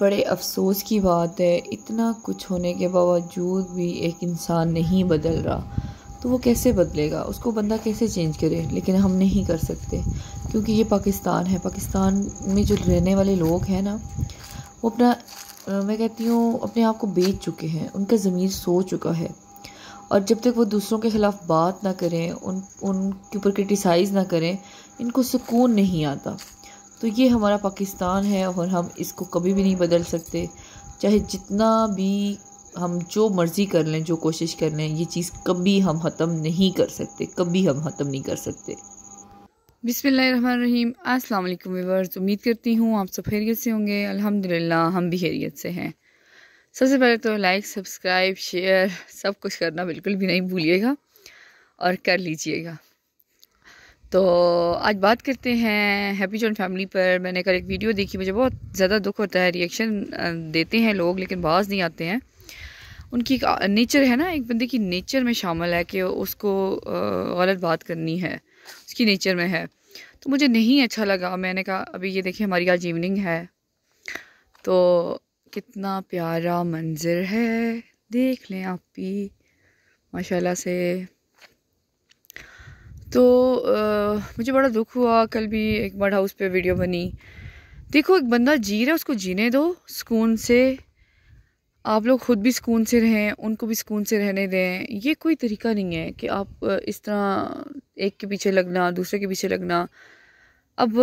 बड़े अफसोस की बात है इतना कुछ होने के बावजूद भी एक इंसान नहीं बदल रहा तो वो कैसे बदलेगा उसको बंदा कैसे चेंज करे लेकिन हम नहीं कर सकते क्योंकि ये पाकिस्तान है पाकिस्तान में जो रहने वाले लोग हैं ना वो अपना मैं कहती हूँ अपने आप को बेच चुके हैं उनका ज़मीर सो चुका है और जब तक वो दूसरों के ख़िलाफ़ बात ना करें उन उनके ऊपर क्रिटिसाइज़ ना करें इनको सुकून नहीं आता तो ये हमारा पाकिस्तान है और हम इसको कभी भी नहीं बदल सकते चाहे जितना भी हम जो मर्ज़ी कर लें जो कोशिश कर लें ये चीज़ कभी हम ख़त्म नहीं कर सकते कभी हम ख़त्म नहीं कर सकते बिसमीम अस्सलाम वालेकुम उम्मीद करती हूँ आप सब खैरियत से होंगे अल्हम्दुलिल्लाह हम भी खैरियत से हैं सबसे पहले तो लाइक सब्सक्राइब शेयर सब कुछ करना बिल्कुल भी नहीं भूलिएगा और कर लीजिएगा तो आज बात करते हैं हैप्पी जॉन फैमिली पर मैंने कल एक वीडियो देखी मुझे बहुत ज़्यादा दुख होता है रिएक्शन देते हैं लोग लेकिन बाज नहीं आते हैं उनकी एक नेचर है ना एक बंदे की नेचर में शामिल है कि उसको गलत बात करनी है उसकी नेचर में है तो मुझे नहीं अच्छा लगा मैंने कहा अभी ये देखिए हमारी आज इवनिंग है तो कितना प्यारा मंज़र है देख लें आप भी माशाल्लाह से तो आ, मुझे बड़ा दुख हुआ कल भी एक बड़ा हाउस पे वीडियो बनी देखो एक बंदा जी रहा है उसको जीने दो सुकून से आप लोग ख़ुद भी सुकून से रहें उनको भी सुकून से रहने दें ये कोई तरीका नहीं है कि आप इस तरह एक के पीछे लगना दूसरे के पीछे लगना अब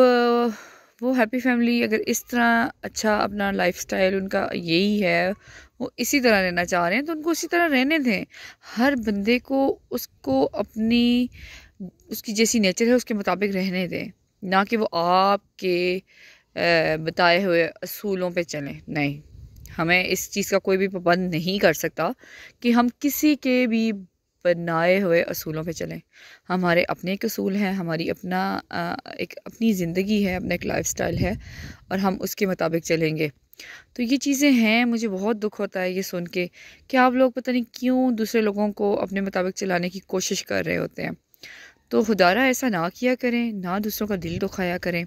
वो हैप्पी फैमिली अगर इस तरह अच्छा अपना लाइफस्टाइल उनका यही है वो इसी तरह रहना चाह रहे हैं तो उनको इसी तरह रहने दें हर बंदे को उसको अपनी उसकी जैसी नेचर है उसके मुताबिक रहने दें ना कि वो आपके बताए हुए असूलों पे चलें नहीं हमें इस चीज़ का कोई भी पाबंद नहीं कर सकता कि हम किसी के भी बनाए हुए असूलों पे चलें हमारे अपने एक असूल हैं हमारी अपना एक अपनी ज़िंदगी है अपना एक लाइफ है और हम उसके मुताबिक चलेंगे तो ये चीज़ें हैं मुझे बहुत दुख होता है ये सुन के कि आप लोग पता नहीं क्यों दूसरे लोगों को अपने मुताबिक चलाने की कोशिश कर रहे होते हैं तो खुदारा ऐसा ना किया करें ना दूसरों का दिल दुखाया करें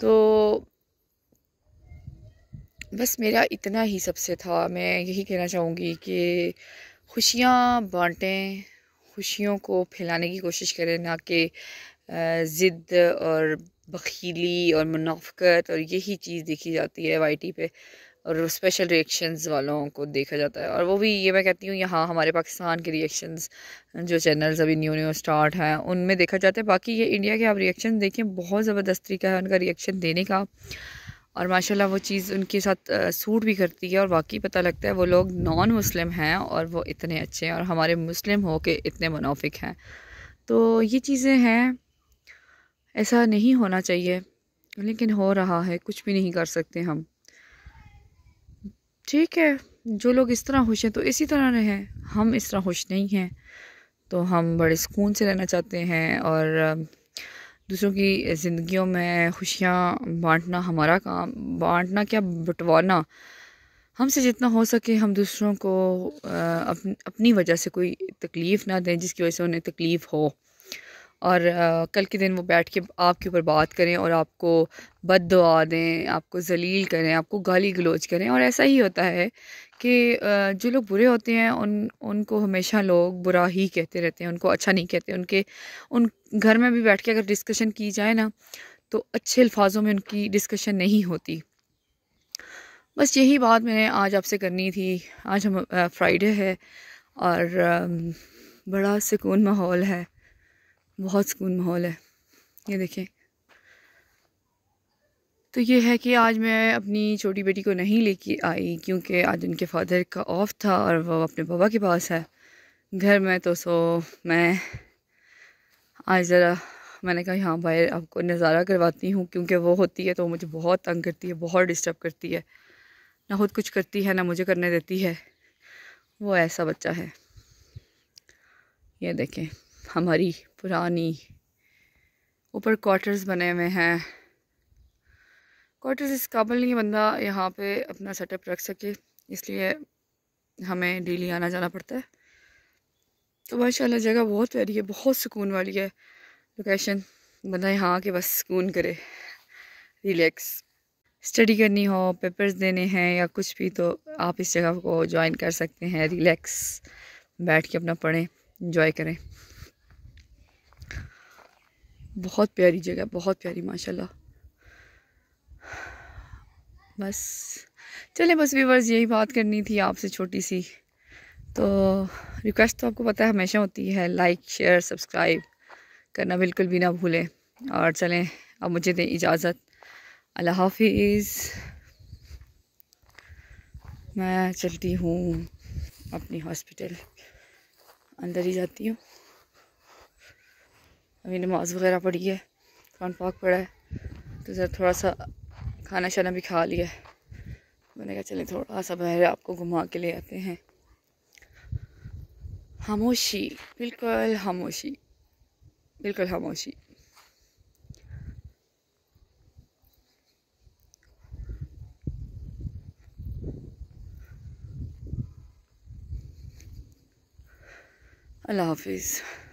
तो बस मेरा इतना ही सबसे था मैं यही कहना चाहूँगी कि खुशियाँ बांटें खुशियों को फैलाने की कोशिश करें ना कि ज़िद्द और बखीली और मुनाफ़त और यही चीज़ देखी जाती है वाई टी पे और स्पेशल रिएक्शंस वालों को देखा जाता है और वो भी ये मैं कहती हूँ यहाँ हमारे पाकिस्तान के रिएक्शंस जो चैनल्स अभी न्यू न्यू स्टार्ट हैं उनमें देखा जाता है बाकी ये इंडिया के आप रिएक्शन देखें बहुत ज़बरदस्त तरीका है उनका रिएक्शन देने का और माशाल्लाह वो चीज़ उनके साथ सूट भी करती है और वाकई पता लगता है वो लोग नॉन मुस्लिम हैं और वो इतने अच्छे हैं और हमारे मुस्लिम हो के इतने मुनाफिक हैं तो ये चीज़ें हैं ऐसा नहीं होना चाहिए लेकिन हो रहा है कुछ भी नहीं कर सकते हम ठीक है जो लोग इस तरह खुश हैं तो इसी तरह रहें हम इस तरह खुश नहीं हैं तो हम बड़े सुकून से रहना चाहते हैं और दूसरों की ज़िंदगियों में खुशियाँ बांटना हमारा काम बांटना क्या बंटवाना हमसे जितना हो सके हम दूसरों को अपनी वजह से कोई तकलीफ़ ना दें जिसकी वजह से उन्हें तकलीफ़ हो और कल के दिन वो बैठ के आपके ऊपर बात करें और आपको बद दुआ दें आपको जलील करें आपको गाली गलोच करें और ऐसा ही होता है कि जो लोग बुरे होते हैं उन उनको हमेशा लोग बुरा ही कहते रहते हैं उनको अच्छा नहीं कहते उनके उन घर में भी बैठ के अगर डिस्कशन की जाए ना तो अच्छे अल्फाजों में उनकी डिस्कशन नहीं होती बस यही बात मैंने आज आपसे करनी थी आज हम फ्राइडे है और बड़ा सुकून माहौल है बहुत सुकून माहौल है ये देखें तो ये है कि आज मैं अपनी छोटी बेटी को नहीं लेके आई क्योंकि आज उनके फादर का ऑफ था और वो अपने बाबा के पास है घर में तो सो मैं आज ज़रा मैंने कहा यहाँ भाई आपको नज़ारा करवाती हूँ क्योंकि वो होती है तो मुझे बहुत तंग करती है बहुत डिस्टर्ब करती है ना खुद कुछ करती है ना मुझे करने देती है वो ऐसा बच्चा है ये देखें हमारी पुरानी ऊपर क्वार्टर्स बने हुए हैं क्वार्टर्स इस काबिल नहीं बंदा यहाँ पे अपना सेटअप रख सके इसलिए हमें डेली आना जाना पड़ता है तो माशाल्लाह जगह बहुत प्यारी है बहुत सुकून वाली है लोकेशन बंदा यहाँ आके बस सुकून करे रिलैक्स स्टडी करनी हो पेपर्स देने हैं या कुछ भी तो आप इस जगह को ज्वाइन कर सकते हैं रिलैक्स बैठ के अपना पढ़ें इंजॉय करें बहुत प्यारी जगह बहुत प्यारी माशाल्लाह बस चलें बस व्यूवर्स यही बात करनी थी आपसे छोटी सी तो रिक्वेस्ट तो आपको पता है हमेशा होती है लाइक शेयर सब्सक्राइब करना बिल्कुल भी ना भूलें और चलें अब मुझे दें इजाज़त अल्लाह हाफिज़ मैं चलती हूँ अपनी हॉस्पिटल अंदर ही जाती हूँ अभी नमाज वगैरह पढ़ी है खान पाक पड़ा है तो ज़रा थोड़ा सा खाना शाना भी खा लिया मैंने कहा चलें थोड़ा सा बहर आपको घुमा के ले आते हैं खामोशी बिल्कुल खामोशी बिल्कुल खामोशी अल्लाह हाफिज़